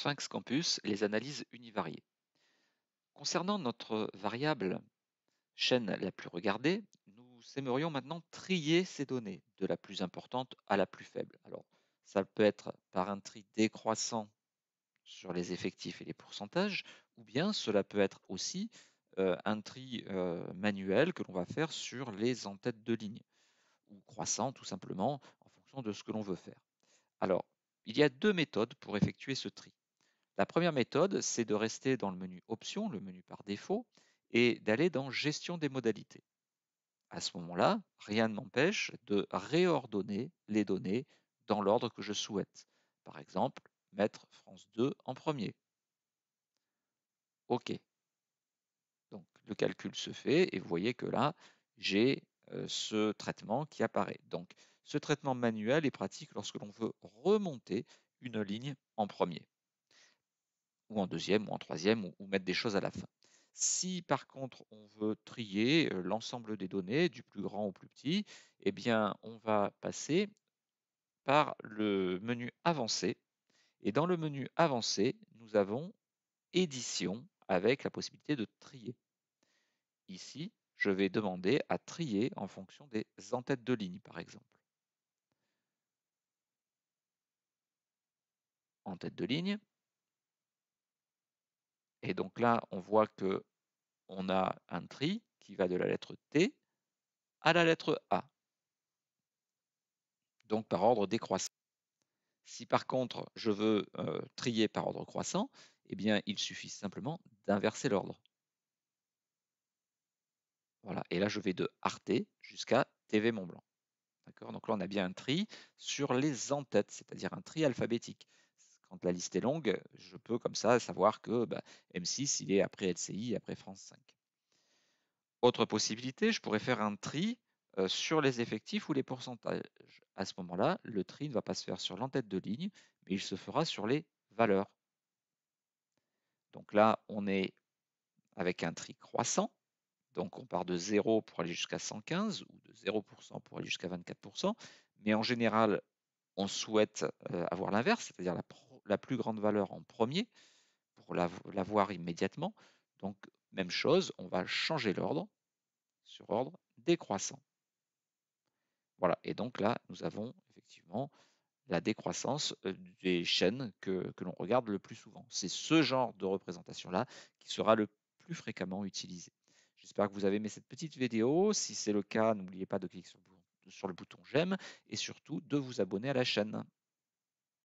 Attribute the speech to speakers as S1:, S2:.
S1: Sphinx Campus les analyses univariées. Concernant notre variable chaîne la plus regardée, nous aimerions maintenant trier ces données de la plus importante à la plus faible. Alors, ça peut être par un tri décroissant sur les effectifs et les pourcentages, ou bien cela peut être aussi euh, un tri euh, manuel que l'on va faire sur les entêtes de ligne, ou croissant tout simplement en fonction de ce que l'on veut faire. Alors, il y a deux méthodes pour effectuer ce tri. La première méthode, c'est de rester dans le menu Options, le menu par défaut, et d'aller dans Gestion des modalités. À ce moment-là, rien ne m'empêche de réordonner les données dans l'ordre que je souhaite. Par exemple, mettre France 2 en premier. OK. Donc le calcul se fait et vous voyez que là, j'ai euh, ce traitement qui apparaît. Donc ce traitement manuel est pratique lorsque l'on veut remonter une ligne en premier ou en deuxième, ou en troisième, ou, mettre des choses à la fin. Si par contre on veut trier euh, l'ensemble des données, du plus grand au plus petit, eh bien on va passer par le menu avancé. Et dans le menu avancé, nous avons édition avec la possibilité de trier. Ici, je vais demander à trier en fonction des entêtes de ligne, par exemple. En tête de ligne, et donc là, on voit que on a un tri qui va de la lettre T à la lettre A. Donc par ordre décroissant. Si par contre je veux euh, trier par ordre croissant, eh bien il suffit simplement d'inverser l'ordre. Voilà, et là je vais de Arte jusqu'à TV Mont Blanc. D'accord Donc là on a bien un tri sur les entêtes, cest c'est-à-dire un tri alphabétique quand la liste est longue, je peux comme ça savoir que bah, M6, il est après LCI, après France 5. Autre possibilité, je pourrais faire un tri sur les effectifs ou les pourcentages. À ce moment-là, le tri ne va pas se faire sur l'entête de ligne, mais il se fera sur les valeurs. Donc là, on est avec un tri croissant. Donc on part de 0 pour aller jusqu'à 115 ou de 0% pour aller jusqu'à 24%. Mais en général, on souhaite avoir l'inverse, c'est-à-dire la la plus grande valeur en premier pour la voir immédiatement. Donc, même chose, on va changer l'ordre sur ordre décroissant. Voilà, et donc là, nous avons effectivement la décroissance euh, des chaînes que, l'on regarde le plus souvent. C'est ce genre de représentation-là qui sera le plus fréquemment utilisé. J'espère que vous avez aimé cette petite vidéo. Si c'est le cas, n'oubliez pas de cliquer sur le bouton j'aime et surtout de vous abonner à la chaîne.